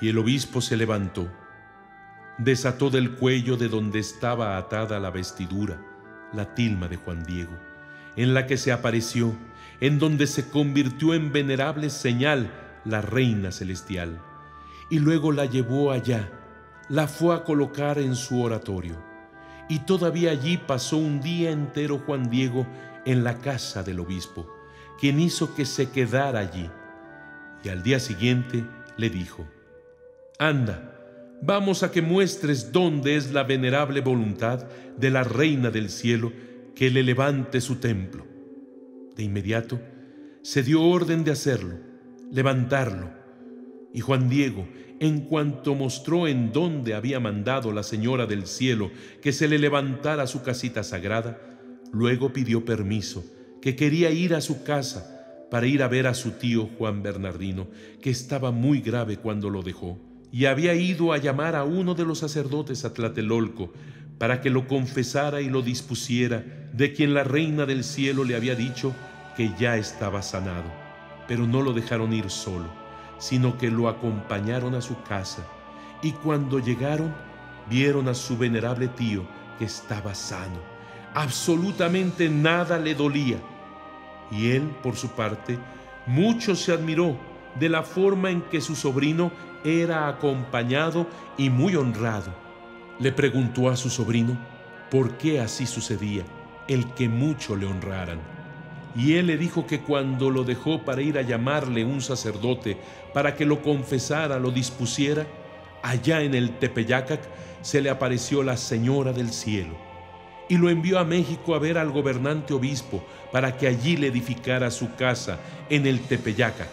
Y el obispo se levantó, desató del cuello de donde estaba atada la vestidura, la tilma de Juan Diego, en la que se apareció, en donde se convirtió en venerable señal la reina celestial, y luego la llevó allá, la fue a colocar en su oratorio, y todavía allí pasó un día entero Juan Diego en la casa del obispo, quien hizo que se quedara allí, y al día siguiente le dijo, Anda, vamos a que muestres dónde es la venerable voluntad de la Reina del Cielo que le levante su templo. De inmediato se dio orden de hacerlo, levantarlo, y Juan Diego, en cuanto mostró en dónde había mandado la Señora del Cielo que se le levantara su casita sagrada, luego pidió permiso, que quería ir a su casa para ir a ver a su tío Juan Bernardino, que estaba muy grave cuando lo dejó y había ido a llamar a uno de los sacerdotes a Tlatelolco para que lo confesara y lo dispusiera, de quien la reina del cielo le había dicho que ya estaba sanado. Pero no lo dejaron ir solo, sino que lo acompañaron a su casa, y cuando llegaron, vieron a su venerable tío que estaba sano. Absolutamente nada le dolía. Y él, por su parte, mucho se admiró de la forma en que su sobrino era acompañado y muy honrado. Le preguntó a su sobrino por qué así sucedía, el que mucho le honraran. Y él le dijo que cuando lo dejó para ir a llamarle un sacerdote para que lo confesara, lo dispusiera, allá en el Tepeyacac se le apareció la Señora del Cielo y lo envió a México a ver al gobernante obispo para que allí le edificara su casa en el Tepeyacac.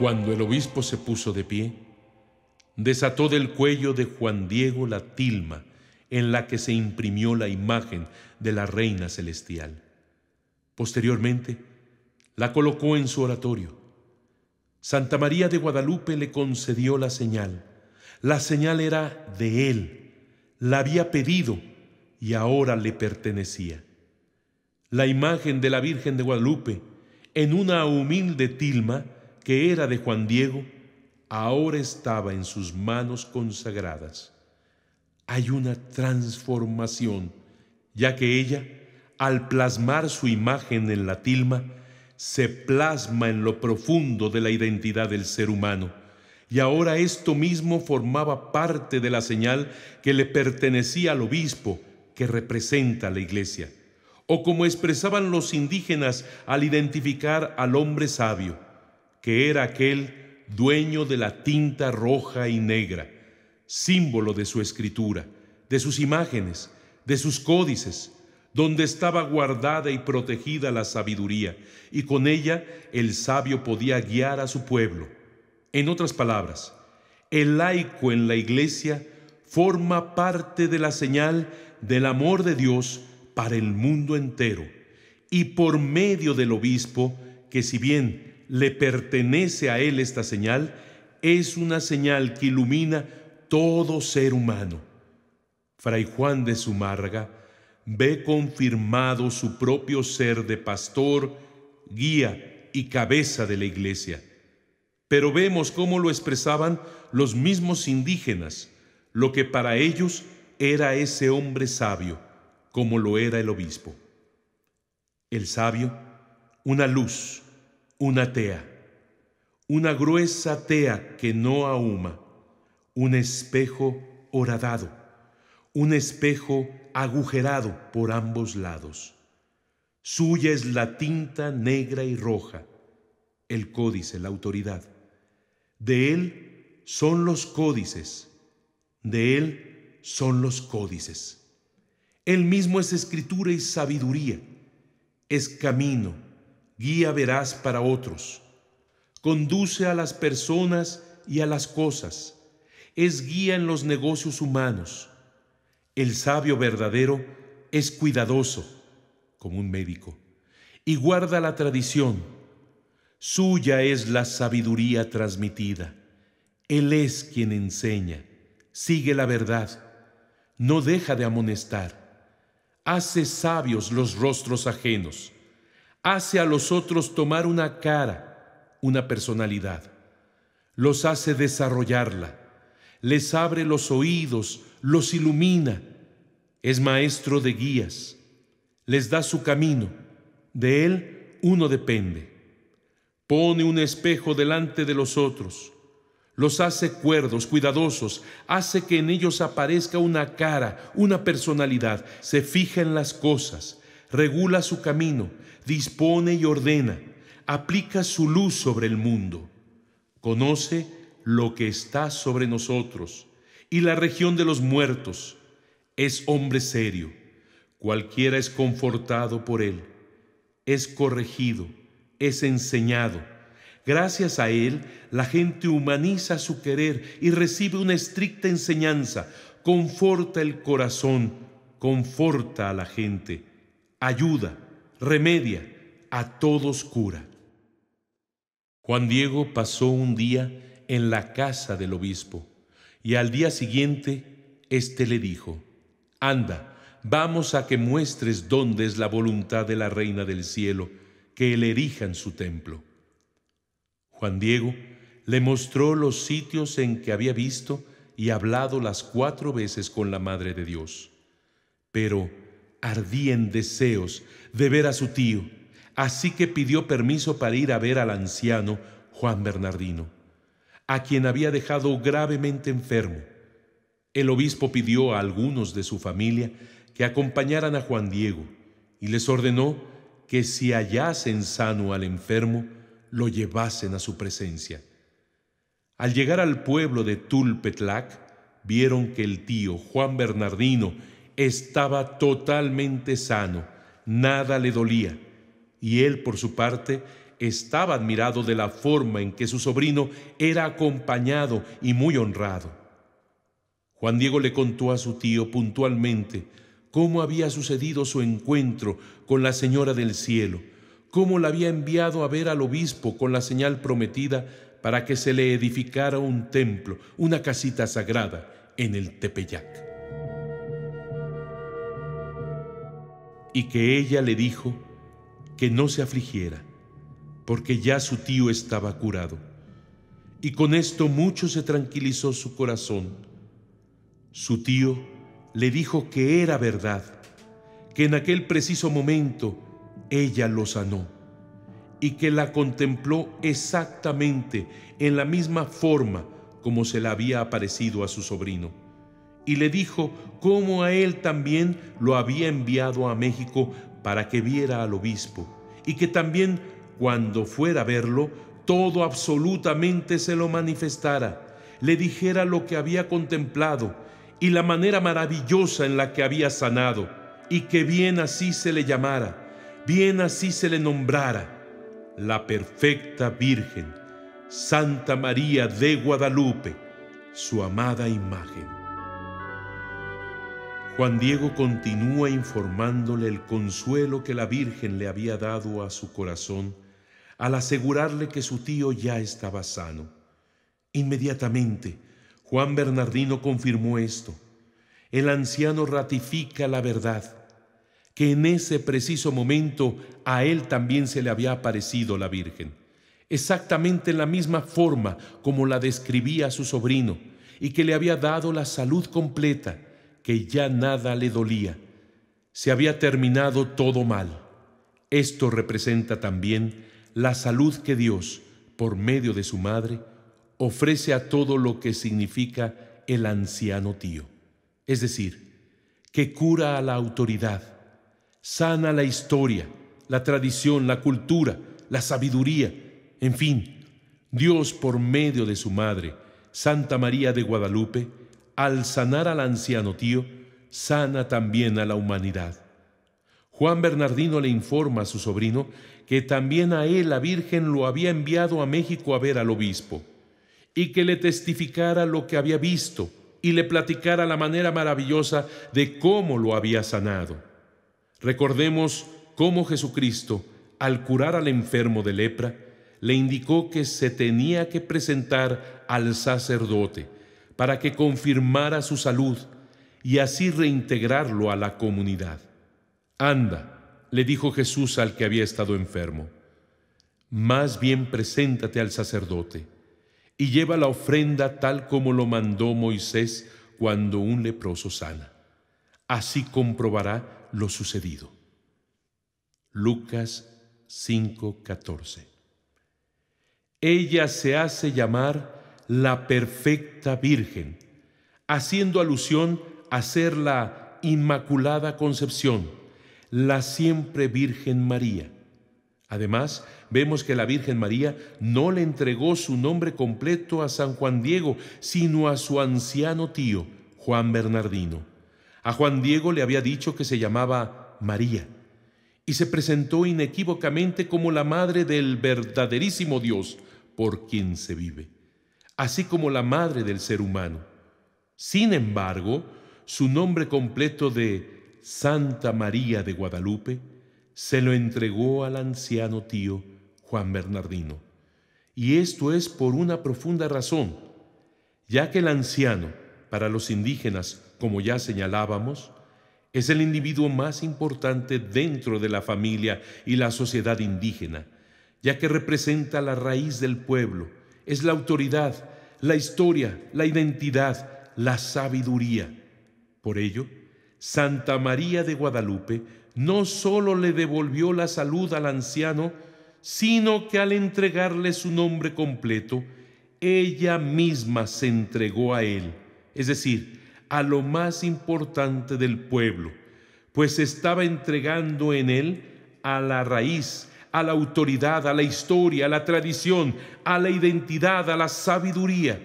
Cuando el obispo se puso de pie, desató del cuello de Juan Diego la tilma en la que se imprimió la imagen de la Reina Celestial. Posteriormente, la colocó en su oratorio. Santa María de Guadalupe le concedió la señal. La señal era de él, la había pedido y ahora le pertenecía. La imagen de la Virgen de Guadalupe, en una humilde tilma, que era de Juan Diego, ahora estaba en sus manos consagradas. Hay una transformación, ya que ella, al plasmar su imagen en la tilma, se plasma en lo profundo de la identidad del ser humano. Y ahora esto mismo formaba parte de la señal que le pertenecía al obispo, que representa la iglesia, o como expresaban los indígenas al identificar al hombre sabio que era aquel dueño de la tinta roja y negra, símbolo de su escritura, de sus imágenes, de sus códices, donde estaba guardada y protegida la sabiduría, y con ella el sabio podía guiar a su pueblo. En otras palabras, el laico en la iglesia forma parte de la señal del amor de Dios para el mundo entero, y por medio del obispo, que si bien le pertenece a Él esta señal, es una señal que ilumina todo ser humano. Fray Juan de Zumárraga ve confirmado su propio ser de pastor, guía y cabeza de la iglesia. Pero vemos cómo lo expresaban los mismos indígenas, lo que para ellos era ese hombre sabio, como lo era el obispo. El sabio, una luz, una tea, una gruesa tea que no ahuma, un espejo horadado, un espejo agujerado por ambos lados. Suya es la tinta negra y roja, el códice, la autoridad. De él son los códices, de él son los códices. Él mismo es escritura y sabiduría, es camino, guía verás para otros. Conduce a las personas y a las cosas. Es guía en los negocios humanos. El sabio verdadero es cuidadoso, como un médico, y guarda la tradición. Suya es la sabiduría transmitida. Él es quien enseña, sigue la verdad, no deja de amonestar, hace sabios los rostros ajenos hace a los otros tomar una cara, una personalidad. Los hace desarrollarla, les abre los oídos, los ilumina, es maestro de guías, les da su camino, de él uno depende. Pone un espejo delante de los otros, los hace cuerdos, cuidadosos, hace que en ellos aparezca una cara, una personalidad, se fija en las cosas, regula su camino, dispone y ordena, aplica su luz sobre el mundo, conoce lo que está sobre nosotros y la región de los muertos. Es hombre serio, cualquiera es confortado por él, es corregido, es enseñado. Gracias a él, la gente humaniza su querer y recibe una estricta enseñanza, conforta el corazón, conforta a la gente ayuda, remedia, a todos cura. Juan Diego pasó un día en la casa del obispo y al día siguiente éste le dijo, Anda, vamos a que muestres dónde es la voluntad de la reina del cielo, que le en su templo. Juan Diego le mostró los sitios en que había visto y hablado las cuatro veces con la Madre de Dios. Pero ardía en deseos de ver a su tío, así que pidió permiso para ir a ver al anciano Juan Bernardino, a quien había dejado gravemente enfermo. El obispo pidió a algunos de su familia que acompañaran a Juan Diego y les ordenó que si hallasen sano al enfermo, lo llevasen a su presencia. Al llegar al pueblo de Tulpetlac, vieron que el tío Juan Bernardino estaba totalmente sano, nada le dolía, y él por su parte estaba admirado de la forma en que su sobrino era acompañado y muy honrado. Juan Diego le contó a su tío puntualmente cómo había sucedido su encuentro con la Señora del Cielo, cómo la había enviado a ver al obispo con la señal prometida para que se le edificara un templo, una casita sagrada en el Tepeyac. y que ella le dijo que no se afligiera, porque ya su tío estaba curado. Y con esto mucho se tranquilizó su corazón. Su tío le dijo que era verdad, que en aquel preciso momento ella lo sanó y que la contempló exactamente en la misma forma como se la había aparecido a su sobrino y le dijo cómo a él también lo había enviado a México para que viera al obispo, y que también cuando fuera a verlo, todo absolutamente se lo manifestara, le dijera lo que había contemplado y la manera maravillosa en la que había sanado, y que bien así se le llamara, bien así se le nombrara, la perfecta Virgen, Santa María de Guadalupe, su amada imagen. Juan Diego continúa informándole el consuelo que la Virgen le había dado a su corazón al asegurarle que su tío ya estaba sano. Inmediatamente, Juan Bernardino confirmó esto. El anciano ratifica la verdad, que en ese preciso momento a él también se le había aparecido la Virgen, exactamente en la misma forma como la describía su sobrino y que le había dado la salud completa que ya nada le dolía. Se había terminado todo mal. Esto representa también la salud que Dios, por medio de su madre, ofrece a todo lo que significa el anciano tío. Es decir, que cura a la autoridad, sana la historia, la tradición, la cultura, la sabiduría, en fin, Dios por medio de su madre, Santa María de Guadalupe, al sanar al anciano tío, sana también a la humanidad. Juan Bernardino le informa a su sobrino que también a él la Virgen lo había enviado a México a ver al obispo, y que le testificara lo que había visto y le platicara la manera maravillosa de cómo lo había sanado. Recordemos cómo Jesucristo, al curar al enfermo de lepra, le indicó que se tenía que presentar al sacerdote, para que confirmara su salud y así reintegrarlo a la comunidad. Anda, le dijo Jesús al que había estado enfermo, más bien preséntate al sacerdote y lleva la ofrenda tal como lo mandó Moisés cuando un leproso sana. Así comprobará lo sucedido. Lucas 5:14 Ella se hace llamar la perfecta Virgen, haciendo alusión a ser la Inmaculada Concepción, la siempre Virgen María. Además, vemos que la Virgen María no le entregó su nombre completo a San Juan Diego, sino a su anciano tío, Juan Bernardino. A Juan Diego le había dicho que se llamaba María y se presentó inequívocamente como la madre del verdaderísimo Dios por quien se vive así como la madre del ser humano. Sin embargo, su nombre completo de Santa María de Guadalupe se lo entregó al anciano tío Juan Bernardino. Y esto es por una profunda razón, ya que el anciano, para los indígenas, como ya señalábamos, es el individuo más importante dentro de la familia y la sociedad indígena, ya que representa la raíz del pueblo, es la autoridad la historia, la identidad, la sabiduría. Por ello, Santa María de Guadalupe no sólo le devolvió la salud al anciano, sino que al entregarle su nombre completo, ella misma se entregó a él, es decir, a lo más importante del pueblo, pues estaba entregando en él a la raíz, a la autoridad, a la historia, a la tradición, a la identidad, a la sabiduría.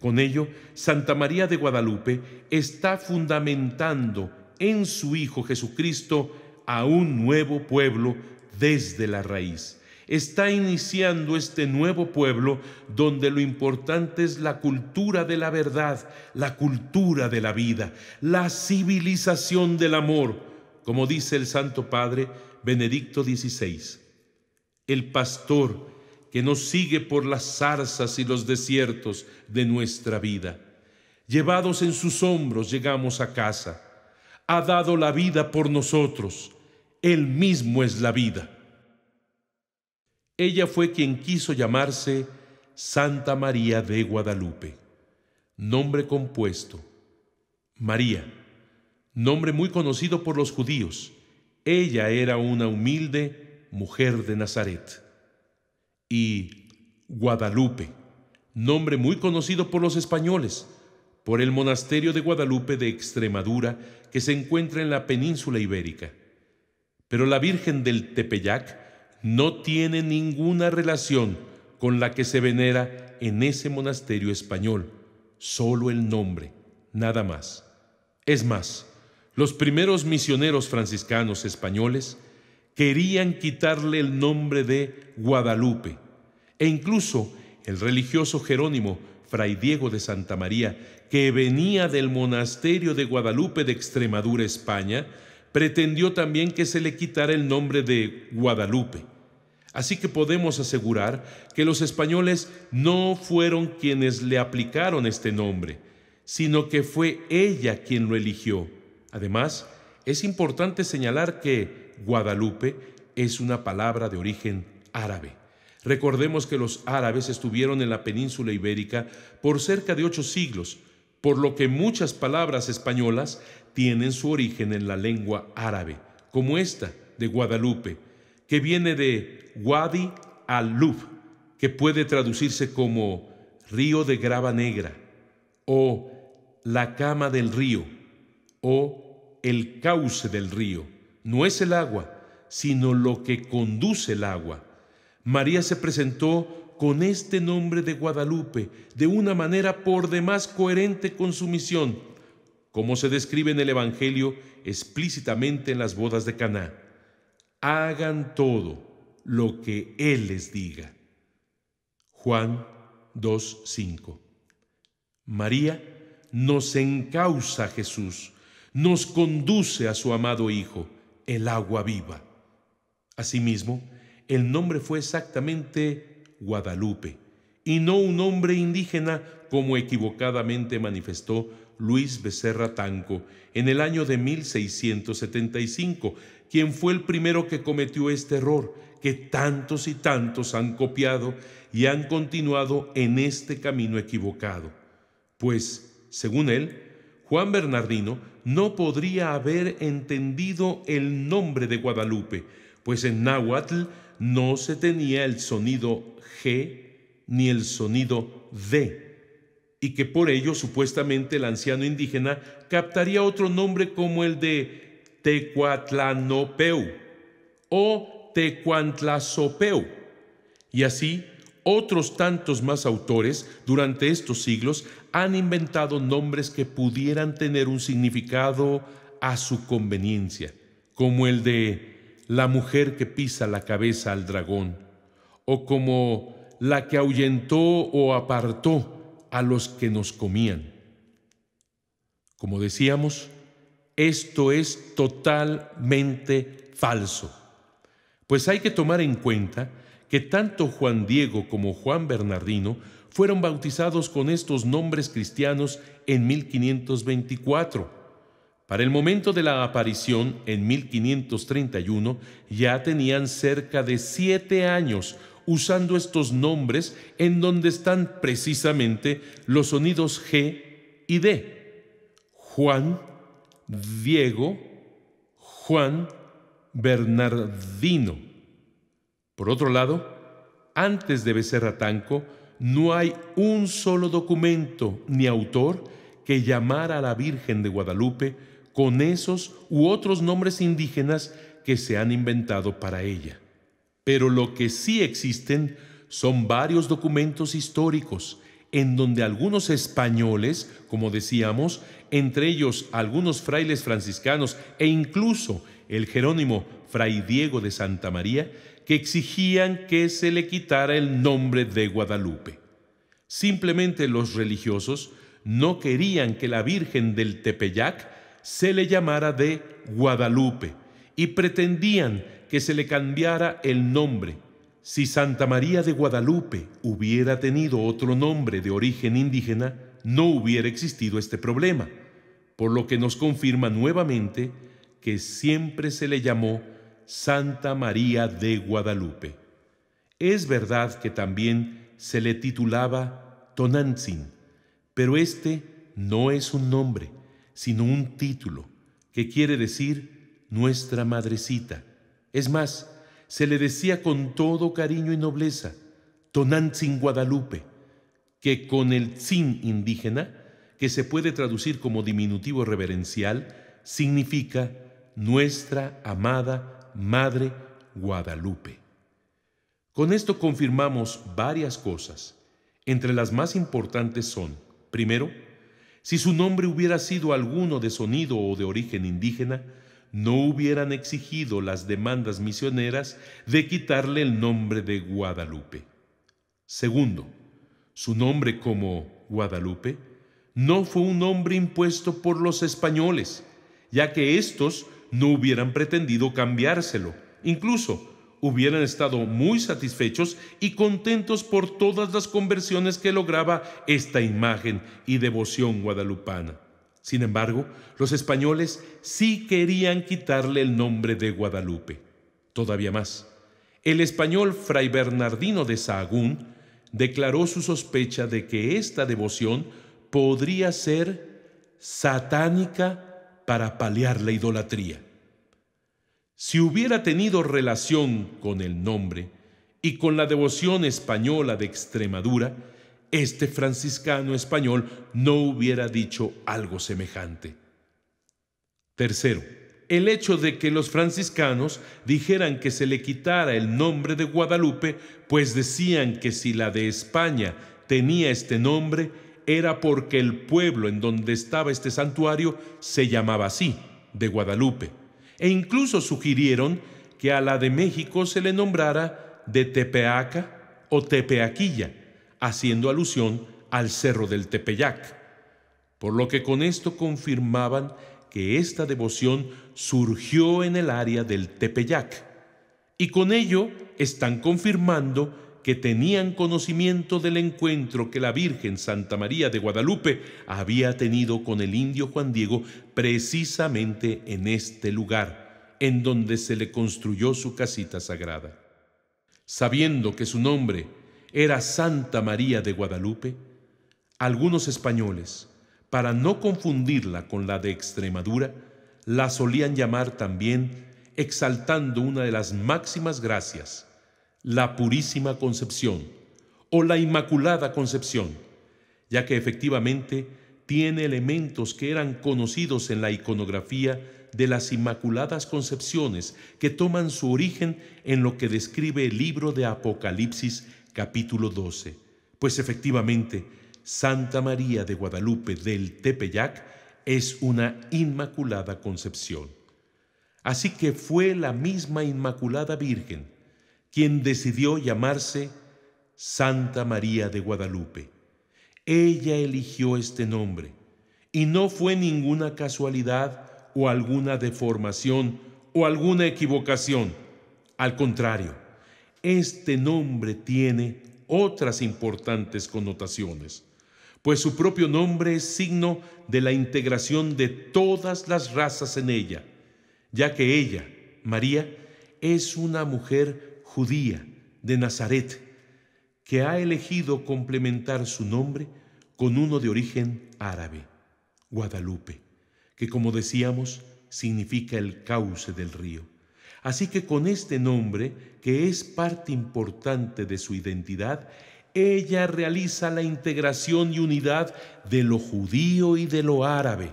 Con ello, Santa María de Guadalupe está fundamentando en su Hijo Jesucristo a un nuevo pueblo desde la raíz. Está iniciando este nuevo pueblo donde lo importante es la cultura de la verdad, la cultura de la vida, la civilización del amor, como dice el Santo Padre Benedicto XVI el pastor que nos sigue por las zarzas y los desiertos de nuestra vida. Llevados en sus hombros llegamos a casa. Ha dado la vida por nosotros. Él mismo es la vida. Ella fue quien quiso llamarse Santa María de Guadalupe. Nombre compuesto. María. Nombre muy conocido por los judíos. Ella era una humilde mujer de Nazaret. Y Guadalupe, nombre muy conocido por los españoles, por el monasterio de Guadalupe de Extremadura que se encuentra en la península ibérica. Pero la Virgen del Tepeyac no tiene ninguna relación con la que se venera en ese monasterio español, solo el nombre, nada más. Es más, los primeros misioneros franciscanos españoles querían quitarle el nombre de Guadalupe. E incluso el religioso Jerónimo, Fray Diego de Santa María, que venía del monasterio de Guadalupe de Extremadura, España, pretendió también que se le quitara el nombre de Guadalupe. Así que podemos asegurar que los españoles no fueron quienes le aplicaron este nombre, sino que fue ella quien lo eligió. Además, es importante señalar que Guadalupe es una palabra de origen árabe. Recordemos que los árabes estuvieron en la península ibérica por cerca de ocho siglos, por lo que muchas palabras españolas tienen su origen en la lengua árabe, como esta de Guadalupe, que viene de Wadi al-Lub, que puede traducirse como río de grava negra, o la cama del río, o el cauce del río no es el agua, sino lo que conduce el agua. María se presentó con este nombre de Guadalupe de una manera por demás coherente con su misión, como se describe en el Evangelio explícitamente en las bodas de Caná. Hagan todo lo que Él les diga. Juan 2.5 María nos encausa a Jesús, nos conduce a su amado Hijo el agua viva. Asimismo, el nombre fue exactamente Guadalupe y no un hombre indígena como equivocadamente manifestó Luis Becerra Tanco en el año de 1675, quien fue el primero que cometió este error que tantos y tantos han copiado y han continuado en este camino equivocado. Pues, según él, Juan Bernardino no podría haber entendido el nombre de Guadalupe, pues en náhuatl no se tenía el sonido G ni el sonido D, y que por ello supuestamente el anciano indígena captaría otro nombre como el de Tecuatlanopeu o Tecuantlazopeu, y así otros tantos más autores durante estos siglos han inventado nombres que pudieran tener un significado a su conveniencia, como el de la mujer que pisa la cabeza al dragón, o como la que ahuyentó o apartó a los que nos comían. Como decíamos, esto es totalmente falso, pues hay que tomar en cuenta que tanto Juan Diego como Juan Bernardino fueron bautizados con estos nombres cristianos en 1524. Para el momento de la aparición, en 1531, ya tenían cerca de siete años usando estos nombres en donde están precisamente los sonidos G y D. Juan, Diego, Juan, Bernardino. Por otro lado, antes de Becerra Tanco, no hay un solo documento ni autor que llamara a la Virgen de Guadalupe con esos u otros nombres indígenas que se han inventado para ella. Pero lo que sí existen son varios documentos históricos en donde algunos españoles, como decíamos, entre ellos algunos frailes franciscanos e incluso el Jerónimo Fray Diego de Santa María, que exigían que se le quitara el nombre de Guadalupe. Simplemente los religiosos no querían que la Virgen del Tepeyac se le llamara de Guadalupe y pretendían que se le cambiara el nombre. Si Santa María de Guadalupe hubiera tenido otro nombre de origen indígena, no hubiera existido este problema, por lo que nos confirma nuevamente que siempre se le llamó Santa María de Guadalupe. Es verdad que también se le titulaba Tonantzin, pero este no es un nombre, sino un título, que quiere decir nuestra madrecita. Es más, se le decía con todo cariño y nobleza, Tonantzin Guadalupe, que con el tzin indígena, que se puede traducir como diminutivo reverencial, significa nuestra amada Madre Guadalupe. Con esto confirmamos varias cosas. Entre las más importantes son, primero, si su nombre hubiera sido alguno de sonido o de origen indígena, no hubieran exigido las demandas misioneras de quitarle el nombre de Guadalupe. Segundo, su nombre como Guadalupe no fue un nombre impuesto por los españoles, ya que estos no hubieran pretendido cambiárselo. Incluso hubieran estado muy satisfechos y contentos por todas las conversiones que lograba esta imagen y devoción guadalupana. Sin embargo, los españoles sí querían quitarle el nombre de Guadalupe. Todavía más, el español fray Bernardino de Sahagún declaró su sospecha de que esta devoción podría ser satánica para paliar la idolatría. Si hubiera tenido relación con el nombre y con la devoción española de Extremadura, este franciscano español no hubiera dicho algo semejante. Tercero, el hecho de que los franciscanos dijeran que se le quitara el nombre de Guadalupe, pues decían que si la de España tenía este nombre, era porque el pueblo en donde estaba este santuario se llamaba así, de Guadalupe, e incluso sugirieron que a la de México se le nombrara de Tepeaca o Tepeaquilla, haciendo alusión al cerro del Tepeyac, por lo que con esto confirmaban que esta devoción surgió en el área del Tepeyac, y con ello están confirmando que tenían conocimiento del encuentro que la Virgen Santa María de Guadalupe había tenido con el indio Juan Diego precisamente en este lugar, en donde se le construyó su casita sagrada. Sabiendo que su nombre era Santa María de Guadalupe, algunos españoles, para no confundirla con la de Extremadura, la solían llamar también exaltando una de las máximas gracias, la Purísima Concepción o la Inmaculada Concepción, ya que efectivamente tiene elementos que eran conocidos en la iconografía de las Inmaculadas Concepciones que toman su origen en lo que describe el libro de Apocalipsis capítulo 12. Pues efectivamente, Santa María de Guadalupe del Tepeyac es una Inmaculada Concepción. Así que fue la misma Inmaculada Virgen quien decidió llamarse Santa María de Guadalupe. Ella eligió este nombre y no fue ninguna casualidad o alguna deformación o alguna equivocación. Al contrario, este nombre tiene otras importantes connotaciones, pues su propio nombre es signo de la integración de todas las razas en ella, ya que ella, María, es una mujer judía de Nazaret, que ha elegido complementar su nombre con uno de origen árabe, Guadalupe, que como decíamos significa el cauce del río. Así que con este nombre, que es parte importante de su identidad, ella realiza la integración y unidad de lo judío y de lo árabe.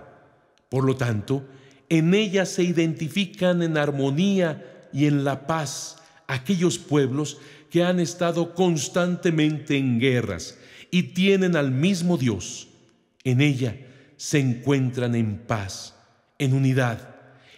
Por lo tanto, en ella se identifican en armonía y en la paz aquellos pueblos que han estado constantemente en guerras y tienen al mismo Dios. En ella se encuentran en paz, en unidad.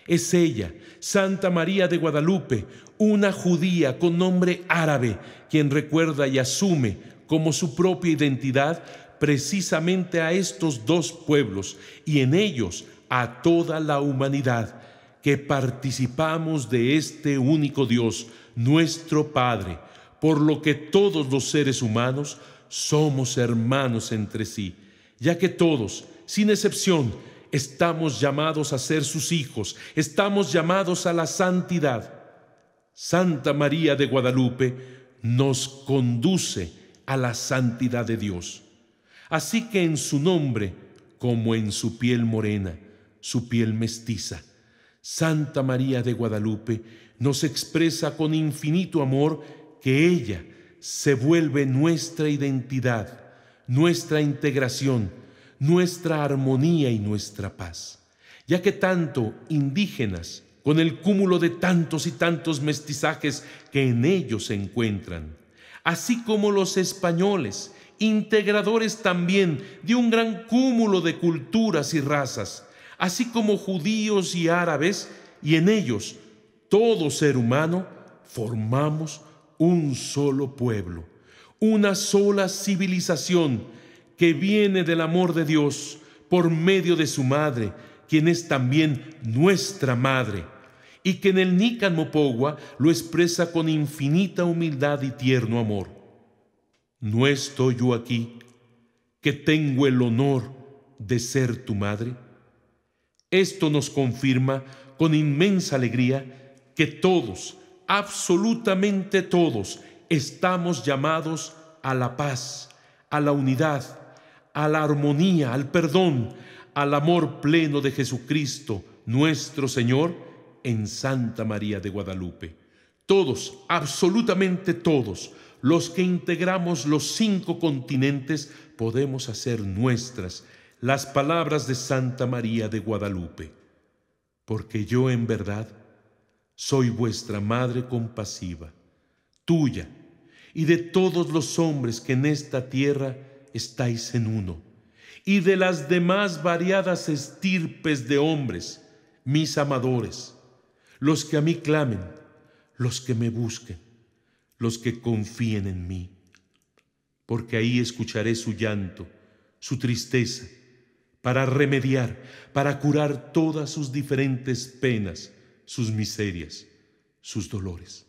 Es ella, Santa María de Guadalupe, una judía con nombre árabe, quien recuerda y asume como su propia identidad precisamente a estos dos pueblos y en ellos a toda la humanidad que participamos de este único Dios, nuestro Padre, por lo que todos los seres humanos somos hermanos entre sí, ya que todos, sin excepción, estamos llamados a ser sus hijos, estamos llamados a la santidad. Santa María de Guadalupe nos conduce a la santidad de Dios. Así que en su nombre, como en su piel morena, su piel mestiza, Santa María de Guadalupe nos expresa con infinito amor que ella se vuelve nuestra identidad, nuestra integración, nuestra armonía y nuestra paz, ya que tanto indígenas, con el cúmulo de tantos y tantos mestizajes que en ellos se encuentran, así como los españoles, integradores también de un gran cúmulo de culturas y razas, así como judíos y árabes, y en ellos todo ser humano, formamos un solo pueblo, una sola civilización que viene del amor de Dios por medio de su madre, quien es también nuestra madre, y que en el Nican Mopogwa lo expresa con infinita humildad y tierno amor. No estoy yo aquí, que tengo el honor de ser tu madre esto nos confirma con inmensa alegría que todos, absolutamente todos, estamos llamados a la paz, a la unidad, a la armonía, al perdón, al amor pleno de Jesucristo, nuestro Señor, en Santa María de Guadalupe. Todos, absolutamente todos, los que integramos los cinco continentes, podemos hacer nuestras las palabras de Santa María de Guadalupe, porque yo en verdad soy vuestra Madre compasiva, tuya y de todos los hombres que en esta tierra estáis en uno, y de las demás variadas estirpes de hombres, mis amadores, los que a mí clamen, los que me busquen, los que confíen en mí, porque ahí escucharé su llanto, su tristeza, para remediar, para curar todas sus diferentes penas, sus miserias, sus dolores.